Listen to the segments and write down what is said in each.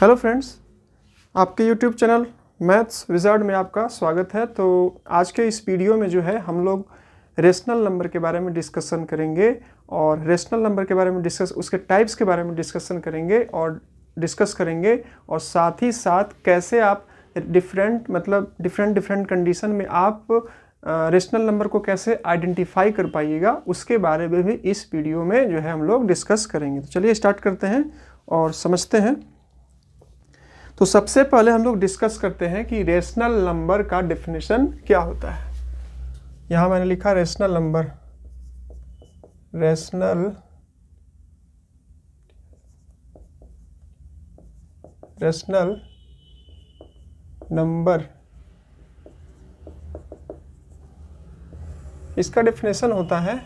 Hello friends आपके YouTube channel Maths Wizard में आपका स्वागत है तो आज के इस वीडियो में जो है हम लोग रेशनल नंबर के बारे में डिस्कशन करेंगे और रेशनल नंबर के बारे में डिस्कस उसके टाइप्स के बारे में डिस्कशन करेंगे और डिस्कस करेंगे और साथ ही साथ कैसे आप डिफरेंट मतलब डिफरेंट डिफरेंट कंडीशन में आप रेशनल नंबर को कैसे आइडेंटिफाई कर पाइएगा उसके बारे में भी इस वीडियो में जो है हम लोग डिस्कस करेंगे तो चलिए स्टार्ट करते हैं और समझते हैं तो सबसे पहले हम लोग डिस्कस करते हैं कि रेशनल नंबर का डिफिनेशन क्या होता है यहां मैंने लिखा rational number rational rational number इसका डिफिनेशन होता है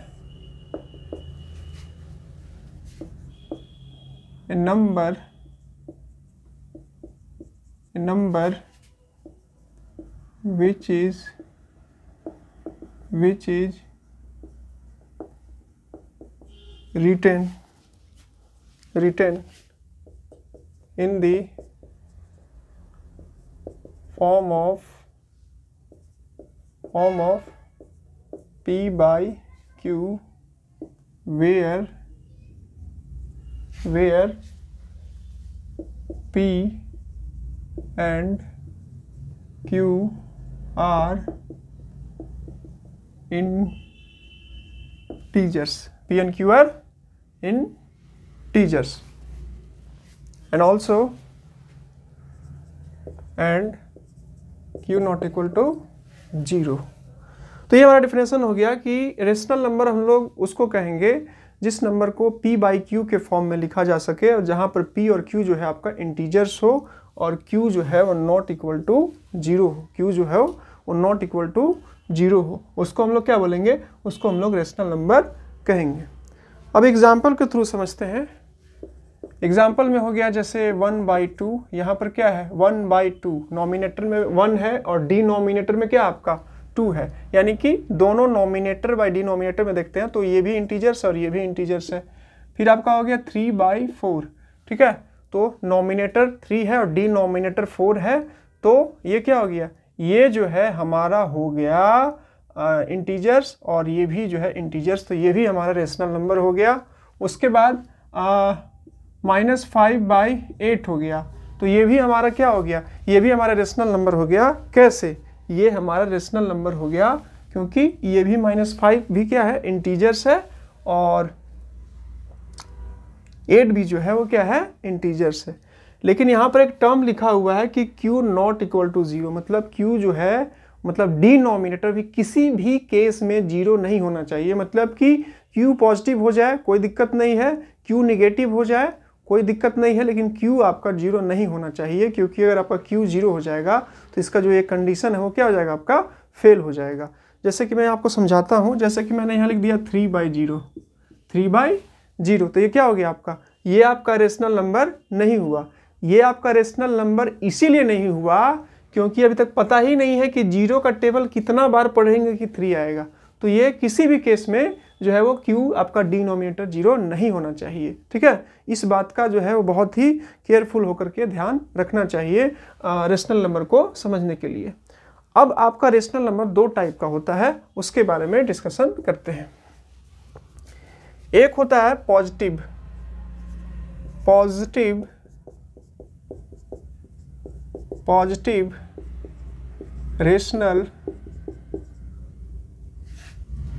number number which is which is written written in the form of form of p by q where where p and Q are integers. P and Q are integers. And also and Q not equal to zero तो ये हमारा definition हो गया कि rational number हम लोग उसको कहेंगे जिस नंबर को p बाई क्यू के फॉर्म में लिखा जा सके और जहाँ पर p और q जो है आपका इंटीजर्स हो और Q जो है वो नॉट इक्वल टू जीरो हो Q जो है वो नॉट इक्वल टू जीरो हो उसको हम लोग क्या बोलेंगे उसको हम लोग रेशनल नंबर कहेंगे अब एग्जाम्पल के थ्रू समझते हैं एग्जाम्पल में हो गया जैसे वन बाई टू यहाँ पर क्या है वन बाई टू नॉमिनेटर में वन है और डी नॉमिनेटर में क्या आपका टू है यानी कि दोनों नॉमिनेटर बाई डी नॉमिनेटर में देखते हैं तो ये भी इंटीजर्स और ये भी इंटीजर्स है फिर आपका हो गया थ्री बाई फोर ठीक है तो नॉमिनेटर थ्री है और डी नॉमिनेटर फोर है तो ये क्या हो गया ये जो है हमारा हो गया इंटीजर्स uh, और ये भी जो है इंटीजर्स तो ये भी हमारा रेशनल नंबर हो गया उसके बाद माइनस फाइव बाई एट हो गया तो ये भी हमारा क्या हो गया ये भी हमारा रेशनल नंबर हो गया कैसे ये हमारा रेशनल नंबर हो गया क्योंकि ये भी माइनस फाइव भी क्या है इंटीजर्स है और एट भी जो है वो क्या है इंटीजर्स है लेकिन यहाँ पर एक टर्म लिखा हुआ है कि Q not equal to zero मतलब Q जो है मतलब डिनोमिनेटर भी किसी भी केस में जीरो नहीं होना चाहिए मतलब कि Q पॉजिटिव हो जाए कोई दिक्कत नहीं है Q निगेटिव हो जाए कोई दिक्कत नहीं है लेकिन Q आपका जीरो नहीं होना चाहिए क्योंकि अगर आपका Q जीरो हो जाएगा तो इसका जो ये कंडीशन है वो क्या हो जाएगा आपका फेल हो जाएगा जैसे कि मैं आपको समझाता हूँ जैसे कि मैंने यहाँ लिख दिया three by zero three by zero तो ये क्या हो गया आपका ये आपका रेशनल नंबर नहीं हुआ ये आपका रेशनल नंबर इसीलिए नहीं हुआ क्योंकि अभी तक पता ही नहीं है कि जीरो का टेबल कितना बार पढ़ेंगे कि थ्री आएगा तो ये किसी भी केस में जो है वो क्यू आपका डिनोमिनेटर जीरो नहीं होना चाहिए ठीक है इस बात का जो है वो बहुत ही केयरफुल होकर के ध्यान रखना चाहिए रेशनल नंबर को समझने के लिए अब आपका रेशनल नंबर दो टाइप का होता है उसके बारे में डिस्कशन करते हैं एक होता है positive positive positive rational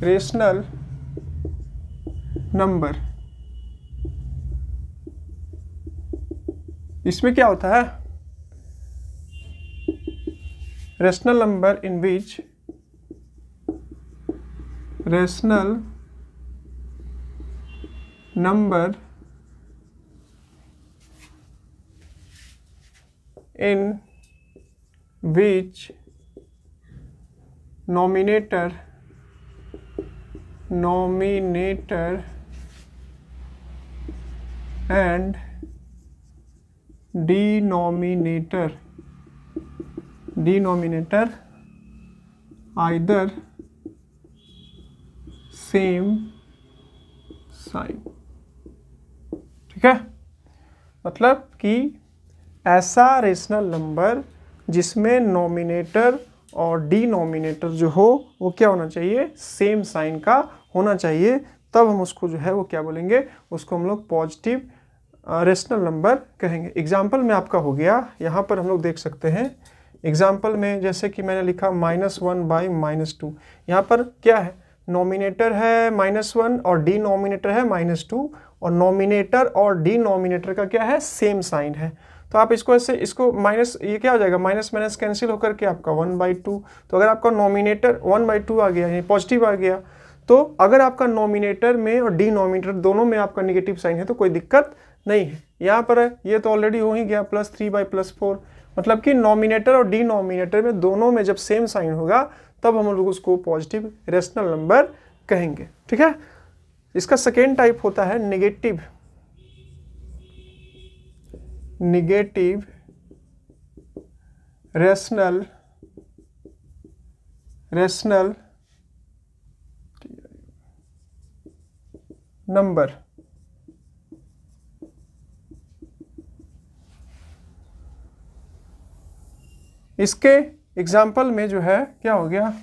rational number इसमें क्या होता है rational number in which rational number in which nominator nominator and denominator denominator either same sign ठीक है मतलब कि ऐसा रेशनल नंबर जिसमें नॉमिनेटर और डिनोमिनेटर जो हो वो क्या होना चाहिए सेम साइन का होना चाहिए तब हम उसको जो है वो क्या बोलेंगे उसको हम लोग पॉजिटिव रेशनल नंबर कहेंगे एग्जाम्पल में आपका हो गया यहाँ पर हम लोग देख सकते हैं एग्जाम्पल में जैसे कि मैंने लिखा minus one by minus two यहाँ पर क्या है नॉमिनेटर है माइनस वन और डी है माइनस टू और नॉमिनेटर और डिनोमिनेटर का क्या है सेम साइन है तो आप इसको ऐसे इसको माइनस ये क्या हो जाएगा माइनस माइनस कैंसिल होकर के आपका वन बाई टू तो अगर आपका नॉमिनेटर वन बाई टू आ गया यानी पॉजिटिव आ गया तो अगर आपका नॉमिनेटर में और डिनोमिनेटर दोनों में आपका निगेटिव साइन है तो कोई दिक्कत नहीं है यहाँ पर है ये तो ऑलरेडी हो ही गया plus three by plus four मतलब कि नॉमिनेटर और डिनोमिनेटर में दोनों में जब सेम साइन होगा तब हम लोग उसको पॉजिटिव रेशनल नंबर कहेंगे ठीक है इसका सेकेंड टाइप होता है negative negative rational rational number इसके एग्जाम्पल में जो है क्या हो गया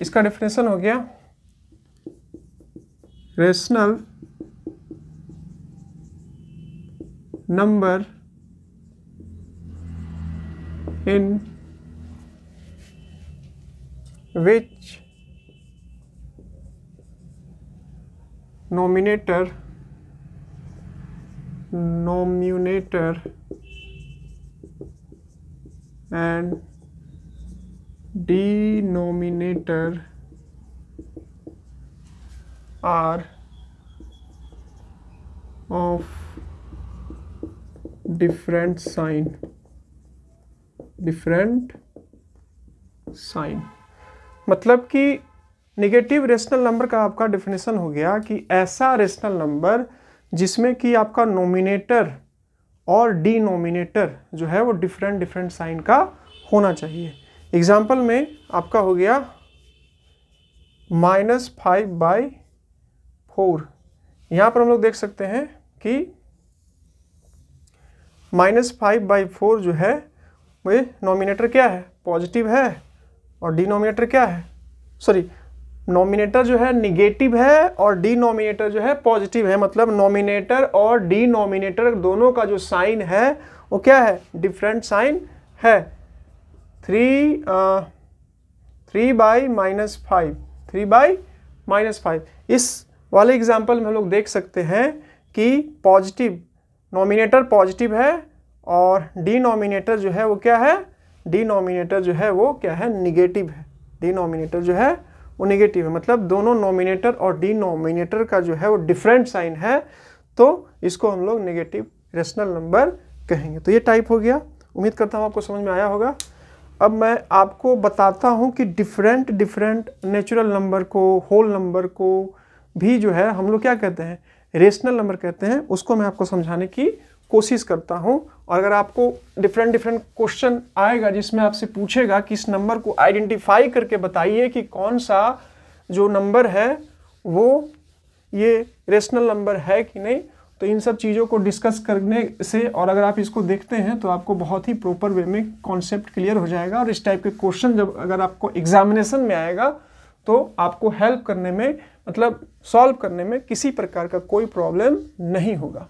इसका डिफिनेशन हो गया rational number in which nominator nominator and denominator are of different sign different sign मतलब कि नेगेटिव रेशनल नंबर का आपका डिफिनेशन हो गया कि ऐसा रेशनल नंबर जिसमें कि आपका नोमिनेटर और डी नोमिनेटर जो है वो डिफरेंट डिफरेंट साइन का होना चाहिए एग्जाम्पल में आपका हो गया माइनस फाइव बाई फोर यहाँ पर हम लोग देख सकते हैं कि माइनस फाइव बाई फोर जो है वे नॉमिनेटर क्या है पॉजिटिव है और डिनोमिनेटर क्या है सॉरी नॉमिनेटर जो है निगेटिव है और डिनोमिनेटर जो है पॉजिटिव है मतलब नॉमिनेटर और डिनोमिनेटर दोनों का जो साइन है वो क्या है डिफरेंट साइन है three three by minus five three by minus five इस वाले एग्जाम्पल में हम लोग देख सकते हैं कि पॉजिटिव नॉमिनेटर पॉजिटिव है और डिनोमिनेटर जो है वो क्या है डिनोमिनेटर जो है वो क्या है निगेटिव है डिनोमिनेटर जो है वो निगेटिव है मतलब दोनों नॉमिनेटर और डिनोमिनेटर का जो है वो डिफरेंट साइन है तो इसको हम लोग निगेटिव रेशनल नंबर कहेंगे तो ये टाइप हो गया उम्मीद करता हूँ आपको समझ में आया होगा अब मैं आपको बताता हूँ कि डिफरेंट डिफरेंट नेचुरल नंबर को होल नंबर को भी जो है हम लोग क्या कहते हैं रेशनल नंबर कहते हैं उसको मैं आपको समझाने की कोशिश करता हूँ और अगर आपको डिफरेंट डिफरेंट क्वेश्चन आएगा जिसमें आपसे पूछेगा कि इस नंबर को आइडेंटिफाई करके बताइए कि कौन सा जो नंबर है वो ये रेशनल नंबर है कि नहीं तो इन सब चीज़ों को डिस्कस करने से और अगर आप इसको देखते हैं तो आपको बहुत ही प्रॉपर वे में कॉन्सेप्ट क्लियर हो जाएगा और इस टाइप के क्वेश्चन जब अगर आपको एग्जामिनेशन में आएगा तो आपको हेल्प करने में मतलब सॉल्व करने में किसी प्रकार का कोई प्रॉब्लम नहीं होगा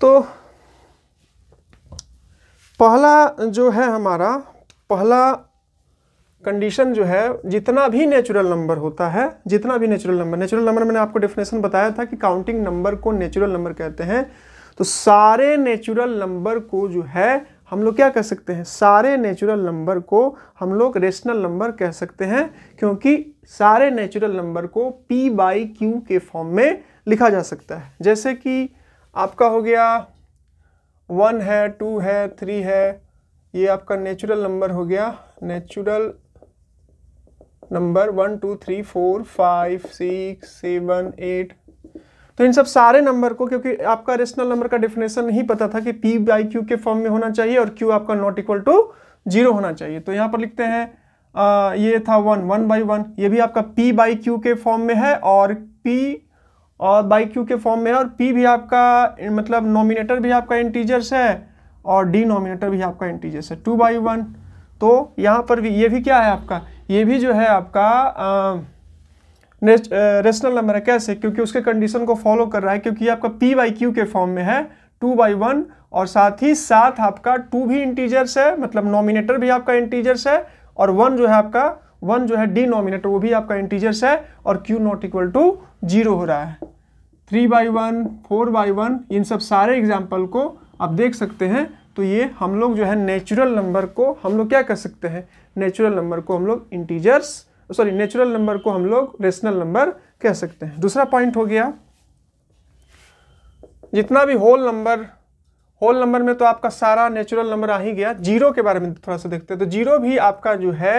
तो पहला जो है हमारा पहला कंडीशन जो है जितना भी नेचुरल नंबर होता है जितना भी नेचुरल नंबर नेचुरल नंबर मैंने आपको डेफिनेशन बताया था कि काउंटिंग नंबर को नेचुरल नंबर कहते हैं तो सारे नेचुरल नंबर को जो है हम लोग क्या कह सकते हैं सारे नेचुरल नंबर को हम लोग रेशनल नंबर कह सकते हैं क्योंकि सारे नेचुरल नंबर को p बाई क्यू के फॉर्म में लिखा जा सकता है जैसे कि आपका हो गया वन है टू है थ्री है ये आपका नेचुरल नंबर हो गया natural number one two three four five six seven eight तो इन सब सारे नंबर को क्योंकि आपका रेशनल नंबर का डेफिनेशन नहीं पता था कि पी बाई क्यू के फॉर्म में होना चाहिए और क्यू आपका नॉट इक्वल टू जीरो होना चाहिए तो यहाँ पर लिखते हैं आ, ये था वन वन बाई वन ये भी आपका पी बाई क्यू के फॉर्म में है और पी और बाई क्यू के फॉर्म में है और पी भी आपका मतलब नॉमिनेटर भी आपका इंटीजर्स है और डी नॉमिनेटर भी आपका इंटीजर्स है टू बाई वन तो यहाँ पर भी ये भी क्या है आपका ये भी जो है आपका आ, रेशनल नंबर है कैसे क्योंकि उसके कंडीशन को फॉलो कर रहा है क्योंकि आपका पी बाई क्यू के फॉर्म में है टू बाई वन और साथ ही साथ आपका टू भी इंटीजर्स है मतलब नॉमिनेटर भी आपका इंटीजर्स है और वन जो है आपका वन जो है डी नॉमिनेटर वो भी आपका इंटीजर्स है और q not equal to zero हो रहा है three by one four by one इन सब सारे एग्जाम्पल को आप देख सकते हैं तो ये हम लोग जो है नेचुरल नंबर को हम लोग क्या कर सकते हैं नेचुरल नंबर को हम लोग इंटीजर्स सॉरी नेचुरल नंबर को हम लोग रेशनल नंबर कह सकते हैं दूसरा पॉइंट हो गया जितना भी होल नंबर होल नंबर में तो आपका सारा नेचुरल नंबर आ ही गया जीरो के बारे में थोड़ा सा देखते हैं तो जीरो भी आपका जो है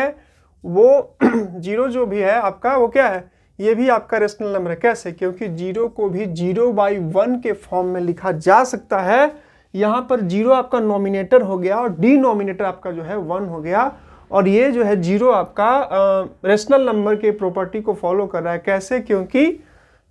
वो जीरो जो भी है आपका वो क्या है ये भी आपका रेशनल नंबर है कैसे क्योंकि जीरो को भी जीरो बाई वन के फॉर्म में लिखा जा सकता है यहाँ पर जीरो आपका नॉमिनेटर हो गया और डी आपका जो है वन हो गया और ये जो है जीरो आपका रेशनल नंबर के प्रॉपर्टी को फॉलो कर रहा है कैसे क्योंकि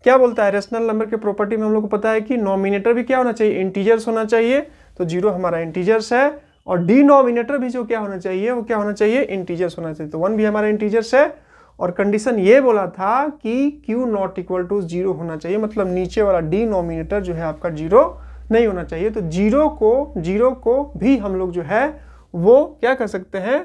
क्या बोलता है रेशनल नंबर के प्रॉपर्टी में हम लोग को पता है कि नॉमिनेटर भी क्या होना चाहिए इंटीजर्स होना चाहिए तो जीरो हमारा इंटीजर्स है और डी नॉमिनेटर भी जो क्या होना चाहिए वो क्या होना चाहिए इंटीजर्स होना चाहिए तो वन भी हमारा इंटीजर्स है और कंडीशन ये बोला था कि q not equal to zero होना चाहिए मतलब नीचे वाला डी नॉमिनेटर जो है आपका जीरो नहीं होना चाहिए तो जीरो को जीरो को भी हम लोग जो है वो क्या कर सकते हैं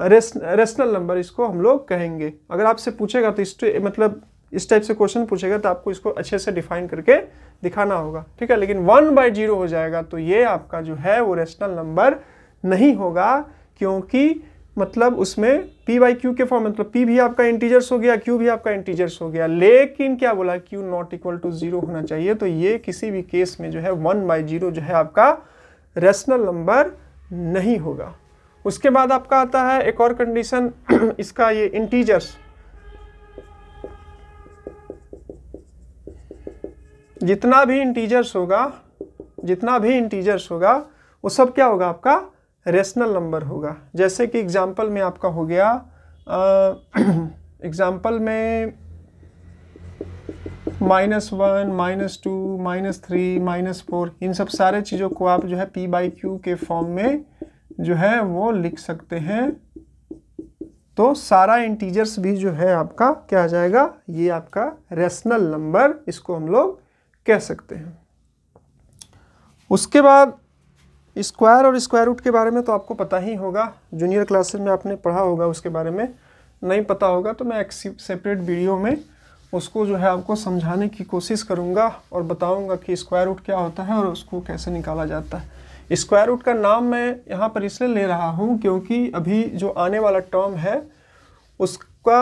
रेशनल नंबर इसको हम लोग कहेंगे अगर आपसे पूछेगा तो इस मतलब इस टाइप से क्वेश्चन पूछेगा तो आपको इसको अच्छे से डिफाइन करके दिखाना होगा ठीक है लेकिन वन बाई जीरो हो जाएगा तो ये आपका जो है वो रेशनल नंबर नहीं होगा क्योंकि मतलब उसमें p बाई क्यू के फॉर्म मतलब p भी आपका इंटीजर्स हो गया q भी आपका इंटीजर्स हो गया लेकिन क्या बोला q not equal to zero होना चाहिए तो ये किसी भी केस में जो है वन बाई जीरो जो है आपका रेशनल नंबर नहीं होगा उसके बाद आपका आता है एक और कंडीशन इसका ये इंटीजर्स जितना भी इंटीजर्स होगा जितना भी इंटीजर्स होगा वो सब क्या होगा आपका रेशनल नंबर होगा जैसे कि एग्जाम्पल में आपका हो गया एग्जाम्पल में minus one minus two minus three minus four इन सब सारे चीज़ों को आप जो है पी बाई क्यू के फॉर्म में जो है वो लिख सकते हैं तो सारा इंटीजर्स भी जो है आपका क्या आ जाएगा ये आपका रेशनल नंबर इसको हम लोग कह सकते हैं उसके बाद स्क्वायर और स्क्वायर रूट के बारे में तो आपको पता ही होगा जूनियर क्लासेस में आपने पढ़ा होगा उसके बारे में नहीं पता होगा तो मैं एक सेपरेट वीडियो में उसको जो है आपको समझाने की कोशिश करूँगा और बताऊँगा कि स्क्वायर रूट क्या होता है और उसको कैसे निकाला जाता है स्क्वायर रूट का नाम मैं यहाँ पर इसलिए ले रहा हूँ क्योंकि अभी जो आने वाला टर्म है उसका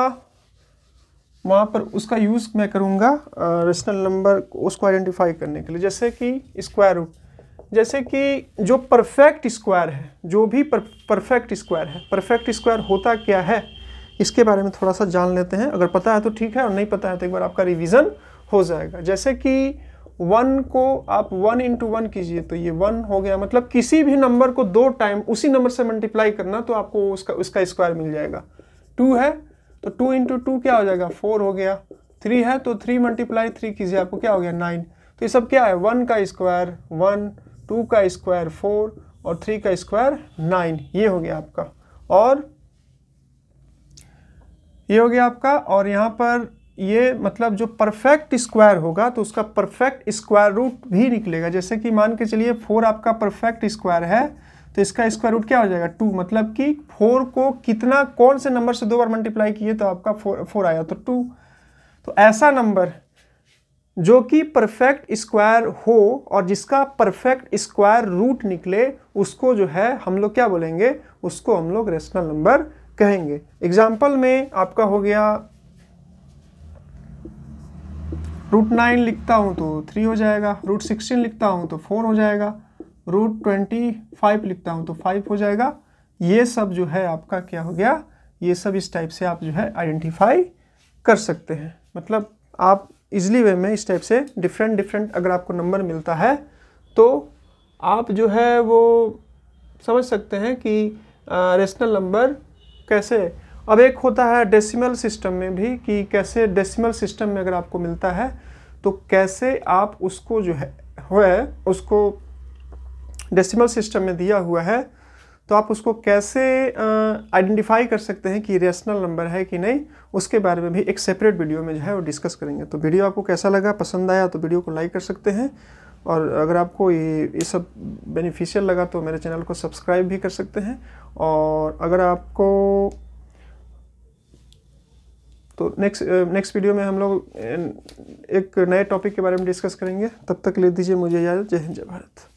वहाँ पर उसका यूज़ मैं करूँगा रेशनल नंबर उसको आइडेंटिफाई करने के लिए जैसे कि स्क्वायर रूट जैसे कि जो परफेक्ट स्क्वायर है जो भी परफेक्ट स्क्वायर है परफेक्ट स्क्वायर होता क्या है इसके बारे में थोड़ा सा जान लेते हैं अगर पता है तो ठीक है और नहीं पता है तो एक बार आपका रिविज़न हो जाएगा जैसे कि वन को आप वन इंटू वन कीजिए तो ये वन हो गया मतलब किसी भी नंबर को दो टाइम उसी नंबर से मल्टीप्लाई करना तो आपको उसका उसका स्क्वायर मिल जाएगा टू है तो टू इंटू टू क्या हो जाएगा फोर हो गया थ्री है तो थ्री मल्टीप्लाई थ्री कीजिए आपको क्या हो गया नाइन तो ये सब क्या है वन का स्क्वायर वन टू का स्क्वायर फोर और थ्री का स्क्वायर नाइन ये हो गया आपका और ये हो गया आपका और यहाँ पर ये मतलब जो परफेक्ट स्क्वायर होगा तो उसका परफेक्ट स्क्वायर रूट भी निकलेगा जैसे कि मान के चलिए फोर आपका परफेक्ट स्क्वायर है तो इसका स्क्वायर रूट क्या हो जाएगा टू मतलब कि फोर को कितना कौन से नंबर से दो बार मल्टीप्लाई किए तो आपका फोर फोर आया तो टू तो ऐसा नंबर जो कि परफेक्ट स्क्वायर हो और जिसका परफेक्ट स्क्वायर रूट निकले उसको जो है हम लोग क्या बोलेंगे उसको हम लोग रेशनल नंबर कहेंगे एग्जाम्पल में आपका हो गया रूट नाइन लिखता हूँ तो थ्री हो जाएगा रूट सिक्सटीन लिखता हूँ तो फोर हो जाएगा रूट ट्वेंटी फाइव लिखता हूँ तो फाइव हो जाएगा ये सब जो है आपका क्या हो गया ये सब इस टाइप से आप जो है आइडेंटिफाई कर सकते हैं मतलब आप इजली वे में इस टाइप से डिफरेंट डिफरेंट अगर आपको नंबर मिलता है तो आप जो है वो समझ सकते हैं कि रेशनल नंबर कैसे अब एक होता है डेसिमल सिस्टम में भी कि कैसे डेसिमल सिस्टम में अगर आपको मिलता है तो कैसे आप उसको जो है है उसको डेसिमल सिस्टम में दिया हुआ है तो आप उसको कैसे आइडेंटिफाई कर सकते हैं कि रेशनल नंबर है कि नहीं उसके बारे में भी एक सेपरेट वीडियो में जो है वो डिस्कस करेंगे तो वीडियो आपको कैसा लगा पसंद आया तो वीडियो को लाइक कर सकते हैं और अगर आपको ये ये सब बेनिफिशियल लगा तो मेरे चैनल को सब्सक्राइब भी कर सकते हैं और अगर आपको तो नेक्स्ट नेक्स्ट वीडियो में हम लोग uh, एक नए टॉपिक के बारे में डिस्कस करेंगे तब तक ले दीजिए मुझे इजाज़त जय हिंद जय भारत